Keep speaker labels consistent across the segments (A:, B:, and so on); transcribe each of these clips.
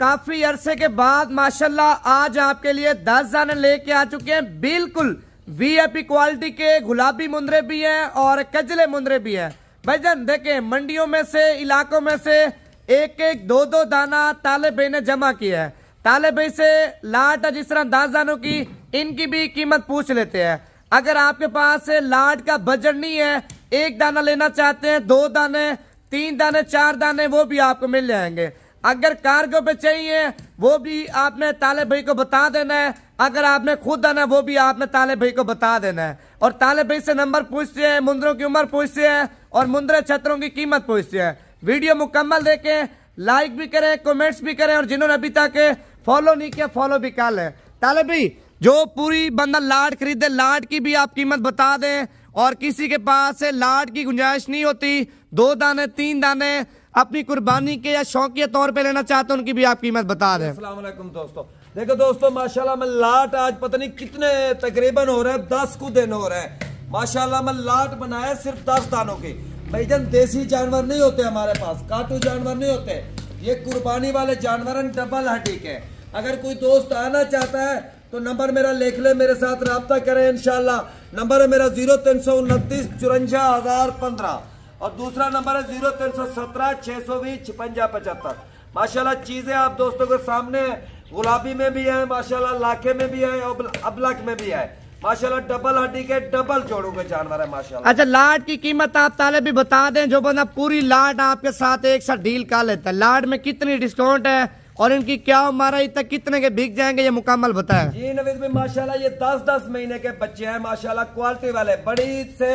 A: काफी अरसे के बाद माशाल्लाह आज आपके लिए दस जाने लेके आ चुके हैं बिल्कुल वीआईपी क्वालिटी के गुलाबी मुंदरे भी हैं और कजले मुंदरे भी हैं जान देखे मंडियों में से इलाकों में से एक एक दो दो दाना ताले भाई ने जमा किया है ताले भाई से लाट जिस तरह दस दानों की इनकी भी कीमत पूछ लेते हैं अगर आपके पास लाट का बजट नहीं है एक दाना लेना चाहते हैं दो दाने तीन दाने चार दाने वो भी आपको मिल जाएंगे अगर कार्गो पे चाहिए वो भी आपने ताले भाई को बता देना है अगर आपने खुद आना वो भी आपने ताले भाई को बता देना है और ताले भाई से नंबर पूछते हैं मुंदरों की उम्र पूछते हैं और मुंदरे छत्रों की कीमत पूछते हैं वीडियो मुकम्मल देखें लाइक भी करें कमेंट्स भी करें और जिन्होंने अभी तक फॉलो नहीं किया फॉलो भी कर लें ताले भाई जो पूरी बंदा लाड खरीदे लाड की भी आप कीमत बता दें और किसी के पास से की गुंजाइश नहीं होती दो दाने तीन दाने अपनी कुर्बानी के या शौकिया तौर पे लेना चाहते हैं उनकी भी आप कीमत बता दें
B: दोस्तों देखो दोस्तों माशाल्लाह मैं लाट आज पता नहीं कितने तकरीबन हो रहे हैं दस को दिन हो रहे हैं माशाल्लाह मैं लाट बनाया सिर्फ दस दानों की भाई जन देसी जानवर नहीं होते हमारे पास काटू जानवर नहीं होते ये कुर्बानी वाले जानवर डबल हटी के अगर कोई दोस्त आना चाहता है तो नंबर मेरा लिख ले मेरे साथ रबता करें इनशाला नंबर है मेरा जीरो तीन सौ उनतीस चुरंजा हजार पंद्रह और दूसरा नंबर है जीरो तीन सौ सत्रह छह सौ बीस छपंजा पचहत्तर माशाला चीजें आप दोस्तों के सामने गुलाबी में भी है माशाला लाखे में भी है अबलक में भी है माशाला डबल हड्डी के डबल जोड़ों के जानवर है माशाला अच्छा
A: लाड की कीमत आप ताले भी बता दें जो बना पूरी लाड आपके साथ एक साथ डील कर लेता है लाड में कितनी डिस्काउंट है और इनकी क्या हमारा इतना कितने के बिक जाएंगे ये मुकम्मल बताया
B: जी नवीद भाई माशाल्लाह ये दस दस महीने के बच्चे हैं माशाल्लाह क्वालिटी वाले बड़ी से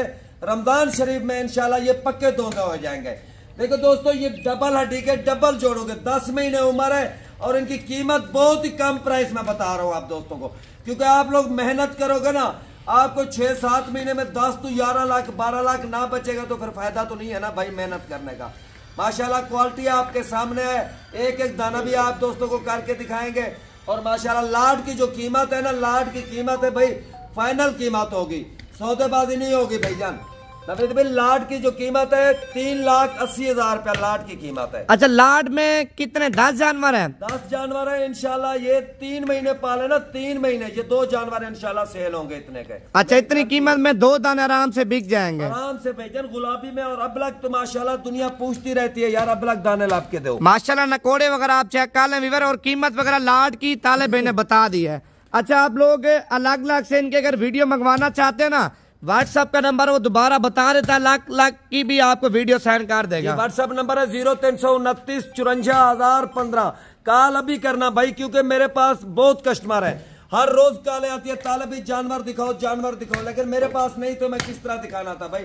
B: रमज़ान शरीफ में इनशाला ये पक्के दोगे हो जाएंगे देखो दोस्तों ये डबल हड्डी के डबल जोड़ोगे दस महीने उम्र है और इनकी कीमत बहुत ही कम प्राइस में बता रहा हूँ आप दोस्तों को क्योंकि आप लोग मेहनत करोगे ना आपको छः सात महीने में दस तो ग्यारह लाख बारह लाख ना बचेगा तो फिर फायदा तो नहीं है ना भाई मेहनत करने का माशाल्लाह क्वालिटी आपके सामने है एक एक दाना भी आप दोस्तों को करके दिखाएंगे और माशाला लाड की जो कीमत है ना लाड की कीमत है भाई फाइनल कीमत होगी सौदेबाजी नहीं होगी भाई नफरत भाई लाट की जो कीमत है तीन लाख अस्सी हजार रुपया लाट की कीमत है अच्छा
A: लाट में कितने दस जानवर हैं
B: दस जानवर हैं इनशाला ये तीन महीने पाले ना तीन महीने ये दो जानवर इनशाला सेल होंगे इतने के
A: अच्छा इतनी कीमत में दो दाने आराम से बिक जाएंगे
B: आराम से भेजन गुलाबी में और
A: अबलग तो माशाला दुनिया पूछती रहती है यार अबलग दाने लाभ के दो माशाला नकोड़े वगैरह आप चेक कर लेवर और कीमत वगैरह लाट की ताले बहने बता दी है अच्छा आप लोग अलग अलग से इनके अगर वीडियो मंगवाना चाहते हैं ना व्हाट्सएप का नंबर वो दोबारा बता देता है लाख लाख की भी आपको वीडियो सेंड कर देगा
B: व्हाट्सएप नंबर है जीरो तीन सौ उनतीस चुरंजा हजार पंद्रह कॉल अभी करना भाई क्योंकि मेरे पास बहुत कस्टमर है हर रोज काले आती है तालब जानवर दिखाओ जानवर दिखाओ लेकिन मेरे पास नहीं तो मैं किस तरह दिखाना था भाई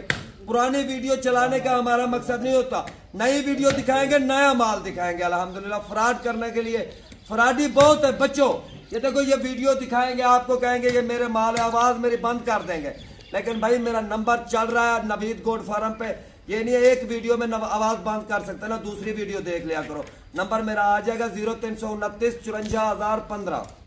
B: पुरानी वीडियो चलाने का हमारा मकसद नहीं होता नई वीडियो दिखाएंगे नया माल दिखाएंगे अलहमदुल्ला फ्रॉड करने के लिए फ्रॉडी बहुत है बच्चों ये देखो ये वीडियो दिखाएंगे आपको कहेंगे ये मेरे माल है आवाज मेरी बंद कर देंगे लेकिन भाई मेरा नंबर चल रहा है नवीद गोड फार्म पे ये नहीं है एक वीडियो में आवाज बंद कर सकते ना दूसरी वीडियो देख लिया करो नंबर मेरा आ जाएगा जीरो तीन सौ उनतीस चुरंजा हजार पंद्रह